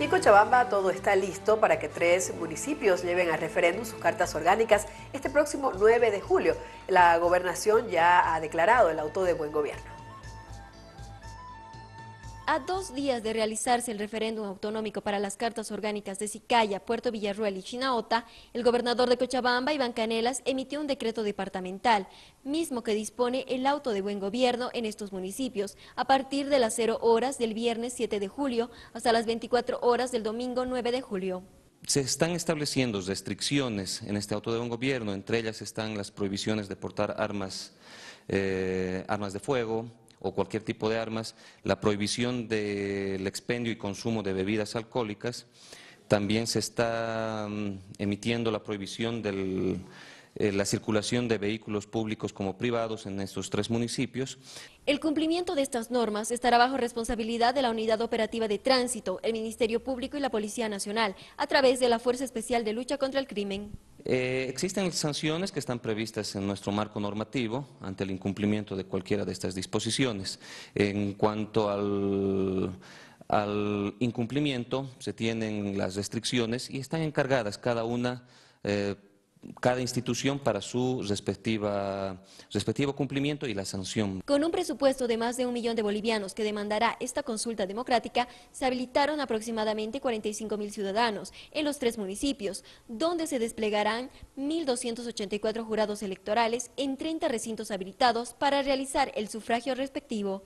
Y en Cochabamba todo está listo para que tres municipios lleven a referéndum sus cartas orgánicas este próximo 9 de julio. La gobernación ya ha declarado el auto de buen gobierno. A dos días de realizarse el referéndum autonómico para las cartas orgánicas de Sicaya, Puerto Villarruel y Chinaota, el gobernador de Cochabamba, Iván Canelas, emitió un decreto departamental, mismo que dispone el auto de buen gobierno en estos municipios, a partir de las 0 horas del viernes 7 de julio hasta las 24 horas del domingo 9 de julio se están estableciendo restricciones en este auto de buen gobierno, entre ellas están las prohibiciones de portar armas, eh, armas de fuego, o cualquier tipo de armas, la prohibición del expendio y consumo de bebidas alcohólicas, también se está mm, emitiendo la prohibición de eh, la circulación de vehículos públicos como privados en estos tres municipios. El cumplimiento de estas normas estará bajo responsabilidad de la Unidad Operativa de Tránsito, el Ministerio Público y la Policía Nacional, a través de la Fuerza Especial de Lucha contra el Crimen. Eh, existen sanciones que están previstas en nuestro marco normativo ante el incumplimiento de cualquiera de estas disposiciones. En cuanto al, incumplimiento, se tienen las restricciones y están encargadas cada una eh, cada institución para su respectiva, respectivo cumplimiento y la sanción. Con un presupuesto de más de un millón de bolivianos que demandará esta consulta democrática, se habilitaron aproximadamente 45 mil ciudadanos en los tres municipios, donde se desplegarán 1.284 jurados electorales en 30 recintos habilitados para realizar el sufragio respectivo.